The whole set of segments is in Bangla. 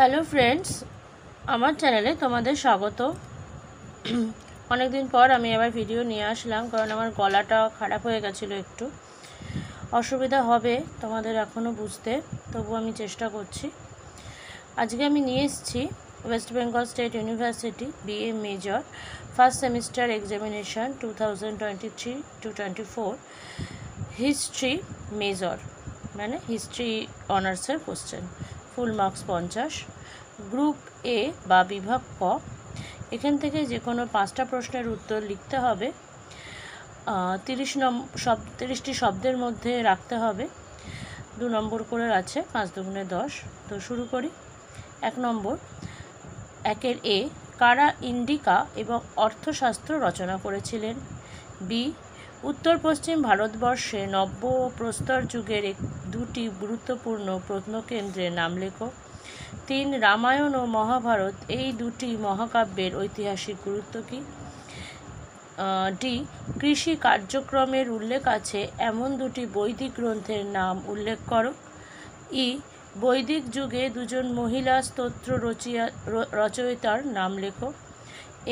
হ্যালো ফ্রেন্ডস আমার চ্যানেলে তোমাদের স্বাগত অনেক দিন পর আমি আবার ভিডিও নিয়ে আসলাম কারণ আমার গলাটা খারাপ হয়ে গেছিল একটু অসুবিধা হবে তোমাদের এখনও বুঝতে তবু আমি চেষ্টা করছি আজকে আমি নিয়ে এসেছি West Bengal state university BA major first semester examination two thousand twenty three to twenty four history major মানে হিস্ট্রি অনার্সের কোশ্চেন ফুল মার্কস পঞ্চাশ গ্রুপ এ বা বিভাগ ক এখান থেকে যে কোনো পাঁচটা প্রশ্নের উত্তর লিখতে হবে তিরিশ নম শব তিরিশটি শব্দের মধ্যে রাখতে হবে দু নম্বর করে আছে পাঁচ দুগুণে দশ তো শুরু করি এক নম্বর একের এ কারা ইন্ডিকা এবং অর্থশাস্ত্র রচনা করেছিলেন বি উত্তর পশ্চিম ভারতবর্ষে নব্য ও প্রস্তর যুগের দুটি গুরুত্বপূর্ণ প্রত্নকেন্দ্রের নাম লেখো তিন রামায়ণ ও মহাভারত এই দুটি মহাকাব্যের ঐতিহাসিক গুরুত্ব কী ডি কৃষি কার্যক্রমের উল্লেখ আছে এমন দুটি বৈদিক গ্রন্থের নাম উল্লেখ করো ই বৈদিক যুগে দুজন মহিলা স্তোত্র রচিয়া রচয়িতার নাম লেখো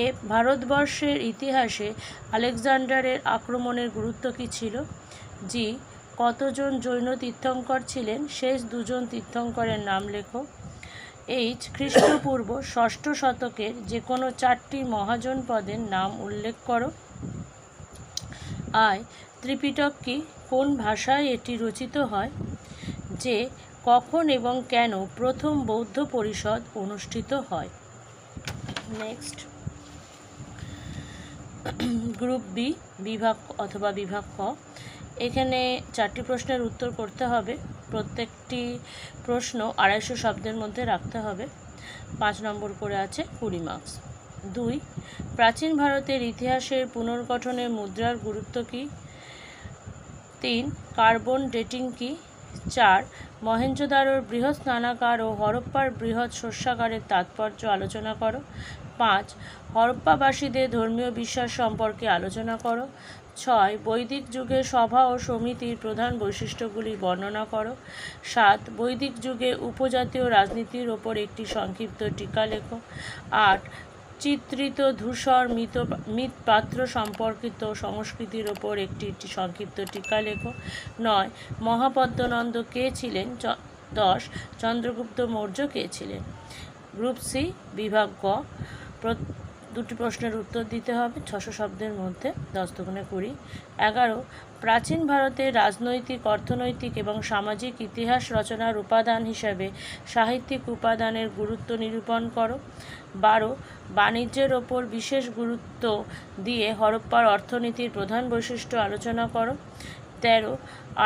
এ ভারতবর্ষের ইতিহাসে আলেকজান্ডারের আক্রমণের গুরুত্ব কী ছিল জি কতজন জৈন তীর্থঙ্কর ছিলেন শেষ দুজন তীর্থঙ্করের নাম লেখো এইচ খ্রিস্টপূর্ব ষষ্ঠ শতকের যে কোনো চারটি মহাজন পদের নাম উল্লেখ করো আয় ত্রিপিটক কি কোন ভাষায় এটি রচিত হয় যে কখন এবং কেন প্রথম বৌদ্ধ পরিষদ অনুষ্ঠিত হয় নেক্সট গ্রুপ বি বিভাগ অথবা বিভাগ ক এখানে চারটি প্রশ্নের উত্তর করতে হবে প্রত্যেকটি প্রশ্ন আড়াইশো শব্দের মধ্যে রাখতে হবে পাঁচ নম্বর করে আছে কুড়ি মার্কস দুই প্রাচীন ভারতের ইতিহাসের পুনর্গঠনে মুদ্রার গুরুত্ব কী তিন কার্বন ডেটিং কী চার মহেঞ্জোদারোর বৃহৎ স্নানাগার ও হরপ্পার বৃহৎ শস্যাগারের তাৎপর্য আলোচনা করো পাঁচ হরপ্পাবাসীদের ধর্মীয় বিশ্বাস সম্পর্কে আলোচনা করো ছয় বৈদিক যুগে সভা ও সমিতির প্রধান বৈশিষ্ট্যগুলি বর্ণনা করো সাত বৈদিক যুগে উপজাতীয় রাজনীতির ওপর একটি সংক্ষিপ্ত টিকা লেখো আট চিত্রিত ধূসর মৃত মৃৎপাত্র সম্পর্কিত সংস্কৃতির ওপর একটি একটি সংক্ষিপ্ত টিকা লেখো নয় মহাপদ্মনন্দ কে ছিলেন দশ চন্দ্রগুপ্ত মৌর্য কে ছিলেন গ্রুপ সি বিভাগ দুটি প্রশ্নের উত্তর দিতে হবে ছশো শব্দের মধ্যে দশ দুগুণে কুড়ি এগারো প্রাচীন ভারতে রাজনৈতিক অর্থনৈতিক এবং সামাজিক ইতিহাস রচনার উপাদান হিসাবে সাহিত্যিক উপাদানের গুরুত্ব নিরূপণ করো বারো বাণিজ্যের ওপর বিশেষ গুরুত্ব দিয়ে হরপ্পার অর্থনীতির প্রধান বৈশিষ্ট্য আলোচনা করো তেরো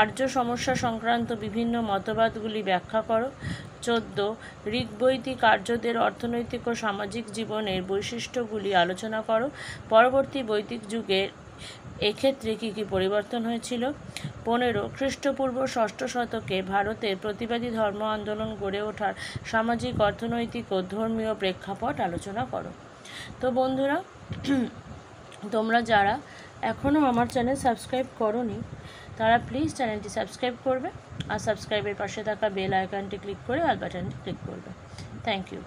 আর্য সমস্যা সংক্রান্ত বিভিন্ন মতবাদগুলি ব্যাখ্যা করো চোদ্দ ঋগ্বৈদিক আর্যদের অর্থনৈতিক ও সামাজিক জীবনের বৈশিষ্ট্যগুলি আলোচনা করো পরবর্তী বৈদিক যুগের এক্ষেত্রে কী কী পরিবর্তন হয়েছিল পনেরো খ্রিস্টপূর্ব ষষ্ঠ শতকে ভারতের প্রতিবাদী ধর্ম আন্দোলন গড়ে ওঠার সামাজিক অর্থনৈতিক ও ধর্মীয় প্রেক্ষাপট আলোচনা করো তো বন্ধুরা তোমরা যারা এখনও আমার চ্যানেল সাবস্ক্রাইব করো তারা প্লিজ চ্যানেলটি সাবস্ক্রাইব করবে আর সাবস্ক্রাইবের পাশে থাকা বেল আইকনটি ক্লিক করে আল বাটনটি ক্লিক করবে থ্যাংক ইউ